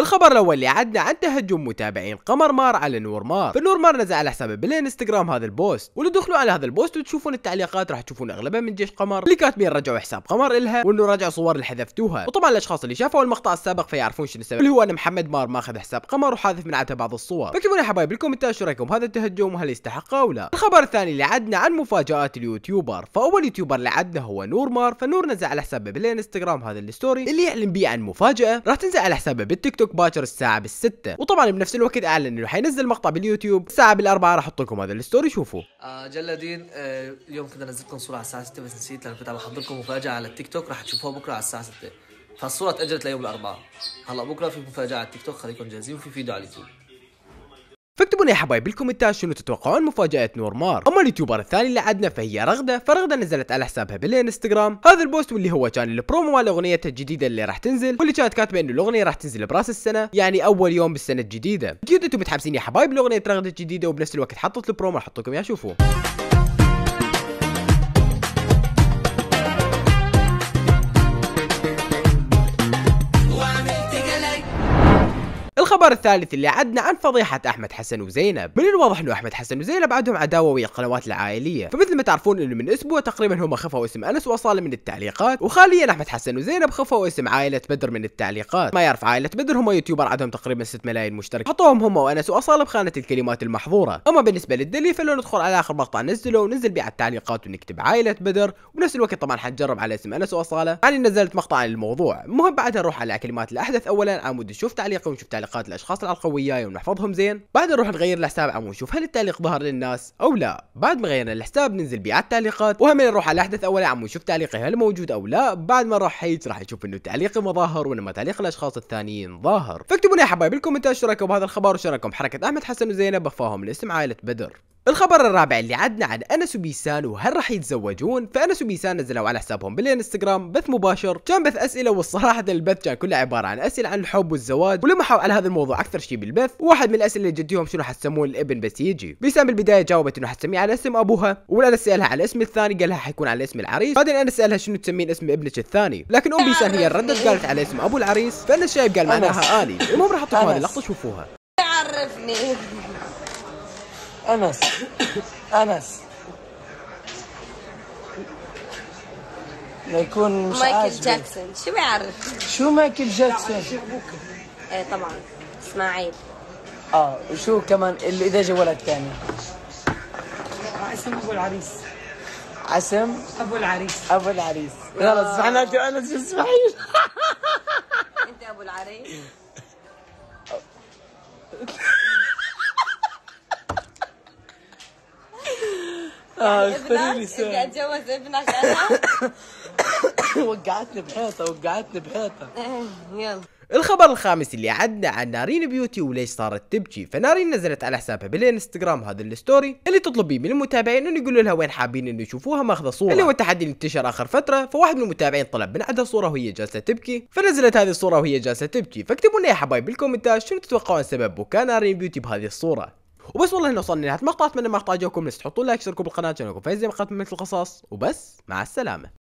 الخبر الاول اللي عدنا عن تهجم متابعين قمر مار على نور مار فنور مار نزل على حسابه بالانستغرام هذا البوست ولو تدخلوا على هذا البوست وتشوفون التعليقات راح تشوفون اغلبها من جيش قمر اللي كاتبين رجعوا حساب قمر الها وانه رجعوا صور اللي حذفتوها وطبعا الاشخاص اللي شافوا المقطع السابق فيعرفون شنو السبب اللي هو ان محمد مار ماخذ حساب قمر وحاذف من عتبه بعض الصور فاكتبوا يا حبايب بالكومنتات شو رايكم هذا التهجم وهل يستحقه او لا الخبر الثاني اللي عدنا عن مفاجات اليوتيوبر فاول يوتيوبر اللي عدنا هو نور مار فنور نزل على حسابه بالانستغرام هذا الستوري اللي يعلن بيه عن مفاجاه راح تنزل على حسابه بالتيك توك تيك باكر الساعه بالستة وطبعا بنفس الوقت اعلن انه حينزل مقطع باليوتيوب الساعه بالاربعة راح احط لكم هذا الستوري شوفوه آه جلادين آه اليوم ننزل لكم صوره على الساعه 6 بس نسيت لانه كنت عم احضر لكم مفاجاه على التيك توك راح تشوفوها بكره على الساعه 6 فالصوره تاجلت ليوم الاربعاء هلا بكره في مفاجاه على التيك توك خليكم جاهزين وفي فيديو على اليوتيوب اكتبونا يا حبايب بالكومنتات شنو تتوقعون مفاجاه نور مار اما اليوتيوبر الثاني اللي عدنا فهي رغده فرغده نزلت على حسابها بالانستغرام هذا البوست واللي هو كان البرومو على اغنيتها الجديده اللي راح تنزل واللي كانت كاتبه انه الاغنيه راح تنزل براس السنه يعني اول يوم بالسنه الجديده اكيد انتم متحمسين يا حبايب لاغنيه رغده الجديده وبنفس الوقت حطت البرومو راح احط لكم اياه الخبر الثالث اللي عدنا عن فضيحة أحمد حسن وزينب من الواضح أنه أحمد حسن وزينب عندهم عداوة ويا القنوات العائلية فمثل ما تعرفون أنه من أسبوع تقريبا هم خفوا اسم أنس وصالة من التعليقات وحاليا أحمد حسن وزينب خفوا اسم عائلة بدر من التعليقات ما يعرف عائلة بدر هم يوتيوبر عندهم تقريبا 6 ملايين مشترك حطوهم هم وأنس وأصالة بخانة الكلمات المحظورة أما بالنسبة للدليل فلو ندخل على آخر مقطع نزله وننزل بيع على التعليقات ونكتب عائلة بدر وبنفس الوقت طبعا حنجرب على اسم أنس وأصالة يعني نزلت مقطع عن الموضوع المهم بعدها نروح على كلمات الأحدث أولا عمود شوف تعليقي ونشوف تعليقات الاشخاص اللي علقوا وياي ونحفظهم زين بعد نروح نغير الحساب عم نشوف هل التعليق ظهر للناس او لا بعد ما غيرنا الحساب ننزل بيع التعليقات وهم نروح على احدث اول عم نشوف تعليقي هل موجود او لا بعد ما راح هيك راح نشوف انه تعليقي ما ظاهر وانما تعليق الاشخاص الثانيين ظاهر فاكتبوا لي يا حبايب بالكومنتات شو رايكم بهذا الخبر وشو رايكم بحركه احمد حسن وزينب بفاهم الاسم عائله بدر الخبر الرابع اللي عدنا عن انس وبيسان وهل راح يتزوجون فانس وبيسان نزلوا على حسابهم بالانستغرام بث مباشر كان بث اسئله والصراحه البث كان كله عباره عن اسئله عن الحب والزواج ولمحوا على هذا الموضوع اكثر شيء بالبث واحد من الاسئله اللي جديهم شنو حتسمون الابن بس يجي بيسان بالبدايه جاوبت انه حتسميه على اسم ابوها والانس سالها على اسم الثاني قال لها حيكون على اسم العريس بعدين انس سالها شنو تسمين اسم ابنك الثاني لكن ام بيسان هي ردت قالت على اسم ابو العريس فانس شايب قال معناها الي المهم راح اعطيكم هذه اللقطه شوفوها عرفني أنس أنس ليكون مش مايكل عاجبك. جاكسون شو بيعرف؟ شو مايكل جاكسون؟ ايه طبعا اسماعيل اه وشو كمان اللي اذا جا ولد ثاني اسم ابو العريس عسم ابو العريس ابو العريس خلص معناته انس اسماعيل انت ابو العريس يعني اه اختاري لي سؤال اتجوز ابنك انا وقعتني بحيطه وقعتني بحيطه إيه، يلا الخبر الخامس اللي عدنا عن نارين بيوتي وليش صارت تبكي فنارين نزلت على حسابها بالانستغرام هذا الستوري اللي تطلب من المتابعين انه يقولوا لها وين حابين انه يشوفوها ماخذه صوره اللي هو التحدي اللي انتشر اخر فتره فواحد من المتابعين طلب من عندها صوره وهي جالسه تبكي فنزلت هذه الصوره وهي جالسه تبكي فاكتبوا لنا يا حبايب بالكومنتات شنو تتوقعون سبب بكاء نارين بيوتي بهذه الصوره وبس والله هنا وصلنا لنهايه المقطع اتمنى ما احتاج لا تحطوا لايك اشتركوا بالقناه عشان يكون فايز زي ما مثل القصص وبس مع السلامه